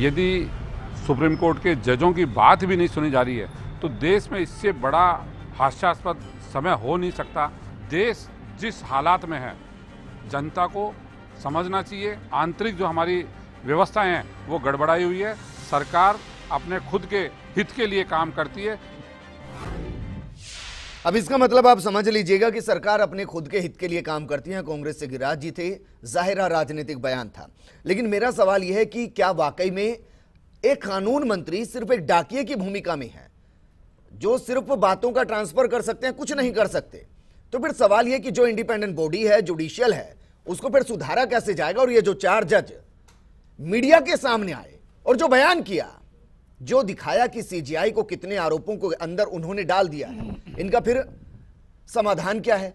यदि supreme court के जजों की बात भी नहीं सुनी जा रही है तो देश में इससे बड़ा हास्यास्पद समय हो नहीं सकता देश जिस हालात में है जनता को समझना चाहिए आंतरिक जो हमारी व्यवस्थाएं हैं वो गड़बड़ाई हुई है सरकार अपने खुद के हित के लिए काम करती है अब इसका मतलब आप समझ लीजिएगा कि सरकार अपने खुद के हित के लिए काम करती है कांग्रेस से गिराज जी थे जाहिरा राजनीतिक बयान था लेकिन मेरा सवाल यह है कि क्या वाकई में एक कानून मंत्री सिर्फ एक डाकिए की भूमिका में है जो सिर्फ बातों का ट्रांसफर कर सकते हैं कुछ नहीं कर सकते तो फिर सवाल यह कि जो इंडिपेंडेंट बॉडी है जुडिशियल है उसको फिर सुधारा कैसे जाएगा और ये जो चार जज मीडिया के सामने आए और जो बयान किया जो दिखाया कि सीजीआई को कितने आरोपों को अंदर उन्होंने डाल दिया है इनका फिर समाधान क्या है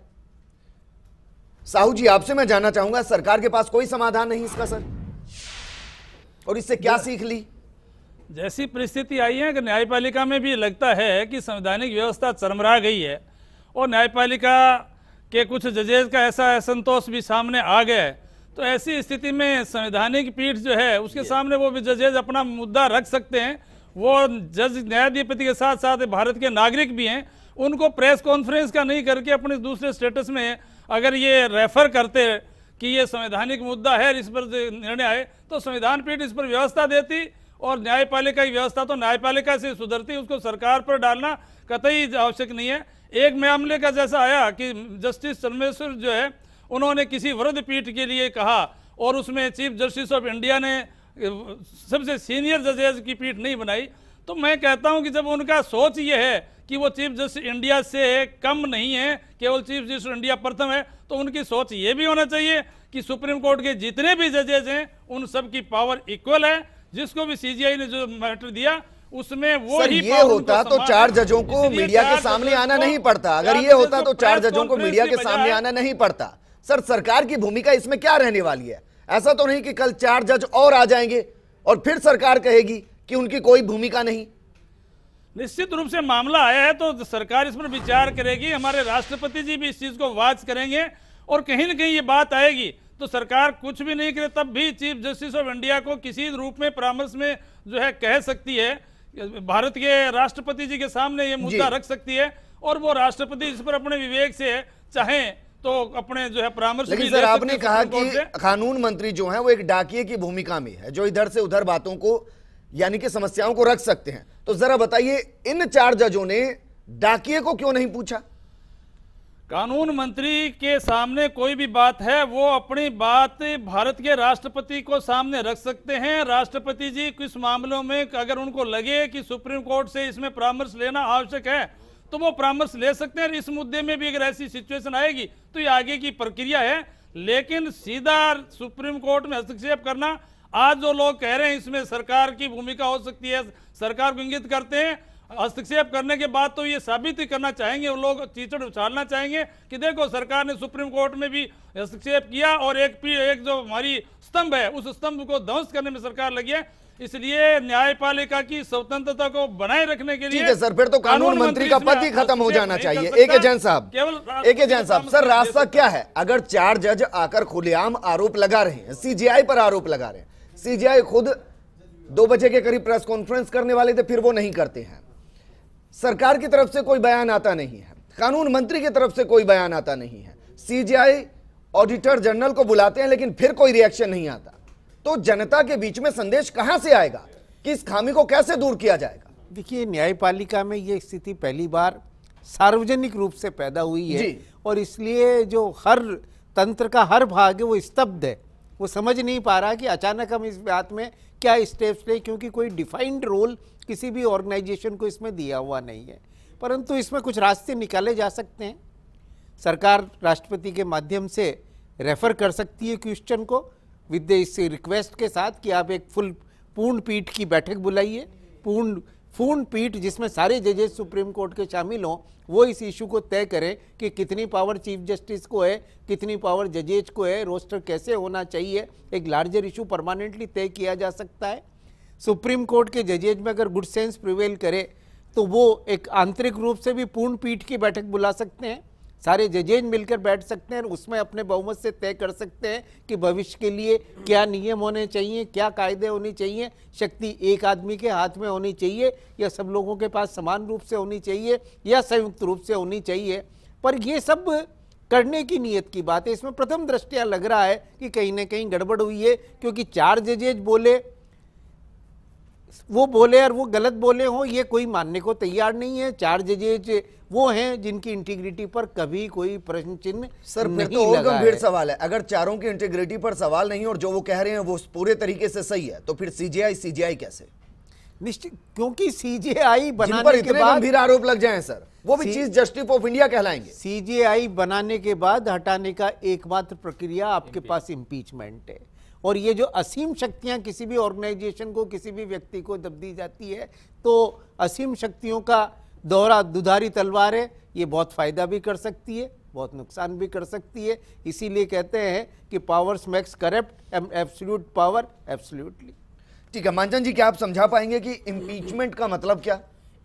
साहू जी आपसे मैं जानना चाहूंगा सरकार के पास कोई समाधान नहीं इसका सर और इससे क्या सीख ली जैसी परिस्थिति आई है कि न्यायपालिका में भी लगता है कि संवैधानिक व्यवस्था चरमरा गई है और न्यायपालिका के कुछ जजेज का ऐसा असंतोष भी सामने आ गया है तो ऐसी स्थिति में संवैधानिक पीठ जो है उसके सामने वो भी जजेज अपना मुद्दा रख सकते हैं वो जज न्यायाधिपति के साथ साथ भारत के नागरिक भी हैं उनको प्रेस कॉन्फ्रेंस का नहीं करके अपने दूसरे स्टेटस में अगर ये रेफर करते कि ये संवैधानिक मुद्दा है इस पर निर्णय आए तो संविधान पीठ इस पर व्यवस्था देती और न्यायपालिका की व्यवस्था तो न्यायपालिका से सुधरती उसको सरकार पर डालना कतई आवश्यक नहीं है एक मामले का जैसा आया कि जस्टिस चरमेश्वर जो है उन्होंने किसी वृद्ध पीठ के लिए कहा और उसमें चीफ जस्टिस ऑफ इंडिया ने सबसे सीनियर जजेज की पीठ नहीं बनाई तो मैं कहता हूं कि जब उनका सोच ये है कि वो चीफ जस्टिस इंडिया से कम नहीं है केवल चीफ जस्टिस इंडिया प्रथम है तो उनकी सोच ये भी होना चाहिए कि सुप्रीम कोर्ट के जितने भी जजेज हैं उन सब की पावर इक्वल है जिसको भी सीजीआई ने जो मैटर दिया उसमें वो सर, ही ये तो होता तो चार जजों को मीडिया के सामने आना नहीं पड़ता अगर ये होता तो चार जजों को मीडिया के सामने आना नहीं पड़ता सर सरकार की भूमिका इसमें क्या रहने वाली है ऐसा तो नहीं कि कल चार जज और आ जाएंगे और फिर सरकार कहेगी कि उनकी कोई भूमिका नहीं निश्चित रूप से मामला आया है तो सरकार इस पर विचार करेगी हमारे राष्ट्रपति जी भी इस चीज को वाच करेंगे और कहीं ना कहीं ये बात आएगी तो सरकार कुछ भी नहीं करे तब भी चीफ जस्टिस ऑफ इंडिया को किसी रूप में परामर्श में जो है कह सकती है भारत के राष्ट्रपति जी के सामने ये मुद्दा रख सकती है और वो राष्ट्रपति इस पर अपने विवेक से चाहें तो अपने जो है परामर्श लेकिन सर आपने कहा कि कानून मंत्री जो है वो एक डाकिए की भूमिका में है जो इधर से उधर बातों को यानी कि समस्याओं को रख सकते हैं तो जरा बताइए इन चार जजों ने डाकिए को क्यों नहीं पूछा कानून मंत्री के सामने कोई भी बात है वो अपनी बात भारत के राष्ट्रपति को सामने रख सकते हैं राष्ट्रपति जी किस मामलों में अगर उनको लगे कि सुप्रीम कोर्ट से इसमें परामर्श लेना आवश्यक है तो वो परामर्श ले सकते हैं इस मुद्दे में भी अगर ऐसी सिचुएशन आएगी तो ये आगे की प्रक्रिया है लेकिन सीधा सुप्रीम कोर्ट में हस्तक्षेप करना आज जो लोग कह रहे हैं इसमें सरकार की भूमिका हो सकती है सरकार को इंगित करते हैं हस्तक्षेप करने के बाद तो ये साबित ही करना चाहेंगे वो लोग चीचड़ उछालना चाहेंगे कि देखो सरकार ने सुप्रीम कोर्ट में भी हस्तक्षेप किया और एक पी एक जो हमारी स्तंभ है उस स्तंभ को ध्वस्त करने में सरकार लगी है इसलिए न्यायपालिका की स्वतंत्रता को बनाए रखने के लिए ठीक है सर फिर तो कानून, कानून मंत्री का पद ही खत्म हो जाना चाहिए एक जैन साहब केवल एक जैन साहब सर रास्ता क्या है अगर चार जज आकर खुलेआम आरोप लगा रहे हैं सीजीआई पर आरोप लगा रहे हैं सीजीआई खुद दो बजे के करीब प्रेस कॉन्फ्रेंस करने वाले थे फिर वो नहीं करते हैं सरकार की तरफ से कोई बयान आता नहीं है कानून मंत्री की तरफ से कोई बयान आता नहीं है सीजीआई ऑडिटर जनरल को बुलाते हैं लेकिन फिर कोई रिएक्शन नहीं आता तो जनता के बीच में संदेश कहां से आएगा कि इस खामी को कैसे दूर किया जाएगा देखिए न्यायपालिका में यह स्थिति पहली बार सार्वजनिक रूप से पैदा हुई है और इसलिए जो हर तंत्र का हर भाग है वो स्तब्ध है वो समझ नहीं पा रहा कि अचानक हम इस बात में क्या स्टेप्स लें क्योंकि कोई डिफाइंड रोल किसी भी ऑर्गेनाइजेशन को इसमें दिया हुआ नहीं है परंतु इसमें कुछ रास्ते निकाले जा सकते हैं सरकार राष्ट्रपति के माध्यम से रेफ़र कर सकती है क्वेश्चन को विद इस रिक्वेस्ट के साथ कि आप एक फुल पूर्ण पीठ की बैठक बुलाइए पूर्ण पूर्ण पीठ जिसमें सारे जजेस सुप्रीम कोर्ट के शामिल हों वो इस इशू को तय करें कि कितनी पावर चीफ जस्टिस को है कितनी पावर जजेज को है रोस्टर कैसे होना चाहिए एक लार्जर इशू परमानेंटली तय किया जा सकता है सुप्रीम कोर्ट के जजेज में अगर गुड सेंस प्रिवेल करे तो वो एक आंतरिक रूप से भी पूर्ण पीठ की बैठक बुला सकते हैं सारे जजेज मिलकर बैठ सकते हैं और उसमें अपने बहुमत से तय कर सकते हैं कि भविष्य के लिए क्या नियम होने चाहिए क्या कायदे होने चाहिए शक्ति एक आदमी के हाथ में होनी चाहिए या सब लोगों के पास समान रूप से होनी चाहिए या संयुक्त रूप से होनी चाहिए पर ये सब करने की नीयत की बात है इसमें प्रथम दृष्टिया लग रहा है कि कहीं ना कहीं गड़बड़ हुई है क्योंकि चार जजेज बोले वो बोले और वो गलत बोले हो ये कोई मानने को तैयार नहीं है चार जजेज वो हैं जिनकी इंटीग्रिटी पर कभी कोई प्रश्न चिन्ह सर नहीं तो गंभीर सवाल है अगर चारों की इंटीग्रिटी पर सवाल नहीं और जो वो कह रहे हैं वो पूरे तरीके से सही है तो फिर सीजीआई सीजीआई कैसे निश्चित क्योंकि सीजीआई बनाने पर के बाद गंभीर आरोप लग जाए सर वो भी चीफ जस्टिस ऑफ इंडिया कहलाएंगे सीजीआई बनाने के बाद हटाने का एकमात्र प्रक्रिया आपके पास इम्पीचमेंट है और ये जो असीम शक्तियां किसी भी ऑर्गेनाइजेशन को किसी भी व्यक्ति को दब दी जाती है तो असीम शक्तियों का दौरा दुधारी तलवार है ये बहुत फ़ायदा भी कर सकती है बहुत नुकसान भी कर सकती है इसीलिए कहते हैं कि powers makes corrupt absolute power absolutely ठीक है मानचंद जी क्या आप समझा पाएंगे कि इम्पीचमेंट का मतलब क्या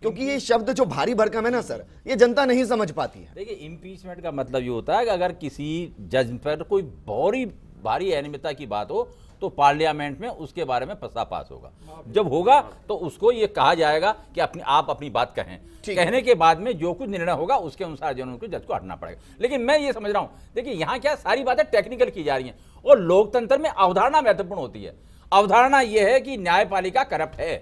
क्योंकि ये शब्द जो भारी भरकम है ना सर ये जनता नहीं समझ पाती है देखिए इम्पीचमेंट का मतलब ये होता है कि अगर किसी जज पर कोई बोरी भारी अहमियता की बात हो तो पार्लियामेंट में उसके बारे में प्रस्ताव पास होगा जब होगा तो उसको ये कहा जाएगा कि अपनी आप अपनी बात कहें कहने के बाद में जो कुछ निर्णय होगा उसके अनुसार जो उनको जज को हटना पड़ेगा लेकिन मैं ये समझ रहा हूँ देखिए यहाँ क्या सारी बातें टेक्निकल की जा रही हैं और लोकतंत्र में अवधारणा महत्वपूर्ण होती है अवधारणा यह है कि न्यायपालिका करप्ट है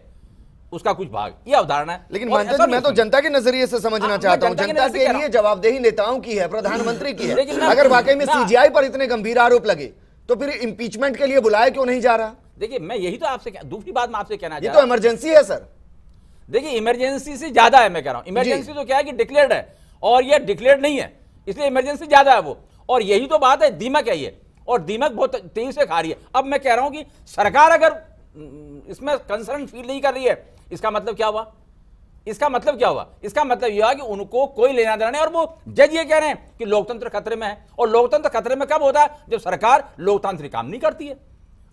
उसका कुछ भाग ये अवधारणा है लेकिन मैं नहीं तो जनता के नजरिए से समझना आ, हाँ, चाहता हूँ जनता के लिए जवाबदेही नेताओं की है प्रधानमंत्री की है अगर वाकई में सीजीआई पर इतने गंभीर आरोप लगे तो फिर इंपीचमेंट के लिए बुलाया क्यों नहीं जा रहा देखिए मैं यही तो आपसे दूसरी बात मैं आपसे कहना ये तो इमरजेंसी है सर देखिए इमरजेंसी से ज्यादा है मैं कह रहा हूं इमरजेंसी तो क्या है कि डिक्लेयर्ड है और यह डिक्लेयर्ड नहीं है इसलिए इमरजेंसी ज्यादा है वो और यही तो बात है दीमक है ये और दीमक बहुत तेजी से खा रही है अब मैं कह रहा हूं कि सरकार अगर हम्म, इसमें कंसर्न फील नहीं कर रही है इसका मतलब क्या हुआ इसका मतलब क्या हुआ इसका मतलब यह हुआ कि उनको कोई लेना देना नहीं और वो जज ये कह रहे हैं कि लोकतंत्र खतरे में है और लोकतंत्र खतरे में कब होता है जब सरकार लोकतांत्रिक काम नहीं करती है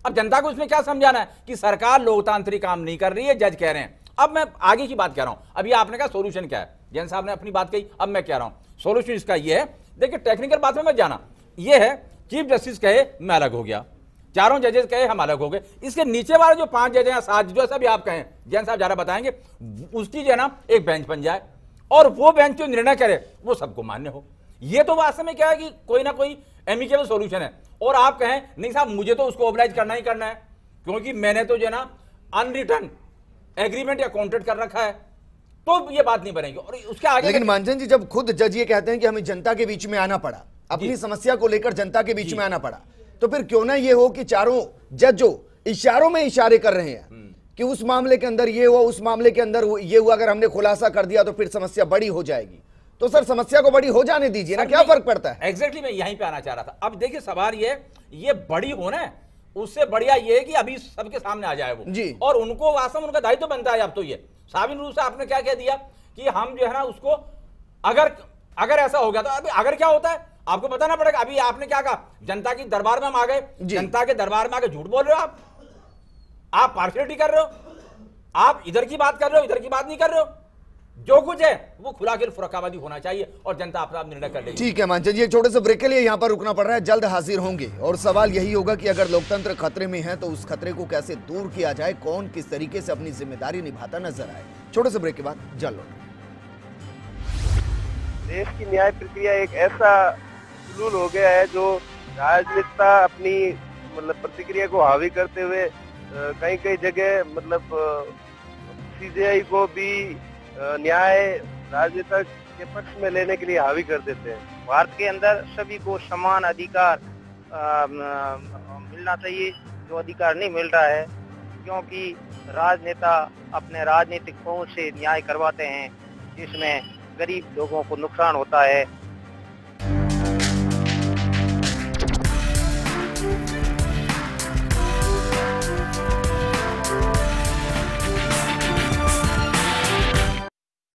अब जनता को इसमें क्या समझाना है कि सरकार लोकतांत्रिक काम नहीं कर रही है जज कह रहे हैं अब मैं आगे की बात कह रहा हूं अभी आपने कहा सोल्यूशन क्या है जैन साहब ने अपनी बात कही अब मैं कह रहा हूं सोल्यूशन इसका यह है देखिए टेक्निकल बात में मत जाना यह है चीफ जस्टिस कहे मैं अलग हो गया चारों जजेस कहे हम अलग हो गए इसके नीचे वाले जो पांच जजे हैं सात जो सब आप कहें जैन साहब ज्यादा बताएंगे उसकी जो है ना एक बेंच बन जाए और वो बेंच जो निर्णय करे वो सबको मान्य हो ये तो वास्तव में क्या है कि कोई ना कोई एमिकेबल सोल्यूशन है और आप कहें नहीं साहब मुझे तो उसको ओबलाइज करना ही करना है क्योंकि मैंने तो जो है ना अनरिटर्न एग्रीमेंट या कॉन्ट्रेक्ट कर रखा है तो ये बात नहीं बनेगी और उसके आगे लेकिन मानजन जी जब खुद जज ये कहते हैं कि हमें जनता के बीच में आना पड़ा अपनी समस्या को लेकर जनता के बीच में आना पड़ा तो फिर क्यों ना ये हो कि चारों जजों इशारों में इशारे कर रहे हैं हम्म। कि उस मामले के अंदर ये हुआ उस मामले के अंदर ये हुआ अगर हमने खुलासा कर दिया तो फिर समस्या बड़ी हो जाएगी तो सर समस्या को बड़ी हो जाने दीजिए ना क्या फर्क पड़ता है एग्जैक्टली मैं यहीं पे आना चाह रहा था अब देखिए सवाल ये ये बड़ी होना है उससे बढ़िया ये है कि अभी सबके सामने आ जाए वो जी और उनको वास्तव उनका दायित्व तो बनता है अब तो ये साबिन रूप से आपने क्या कह दिया कि हम जो है ना उसको अगर अगर ऐसा हो गया तो अभी अगर क्या होता है आपको बताना पड़ेगा अभी आपने क्या कहा जनता की दरबार में हम आ गए जनता के दरबार में आके झूठ बोल रहे हो आप आप पार्शलिटी कर रहे हो आप इधर की बात कर रहे हो इधर की बात नहीं कर रहे हो जो कुछ है वो खुला खेल फुरकाबादी होना चाहिए और जनता अपना निर्णय कर ले ठीक है मानचंद चलिए छोटे से ब्रेक के लिए यहाँ पर रुकना पड़ रहा है जल्द हाजिर होंगे और सवाल यही होगा कि अगर लोकतंत्र खतरे में है तो उस खतरे को कैसे दूर किया जाए कौन किस तरीके से अपनी जिम्मेदारी निभाता नजर आए छोटे से ब्रेक के बाद जल्द देश की न्याय प्रक्रिया एक ऐसा हो गया है जो राजनेता अपनी मतलब प्रतिक्रिया को हावी करते हुए कई कई जगह मतलब सीजेआई को भी न्याय राजनेता के पक्ष में लेने के लिए हावी कर देते हैं भारत के अंदर सभी को समान अधिकार मिलना चाहिए जो अधिकार नहीं मिल रहा है क्योंकि राजनेता अपने राजनीतिक पहुंच से न्याय करवाते हैं जिसमें गरीब लोगों को नुकसान होता है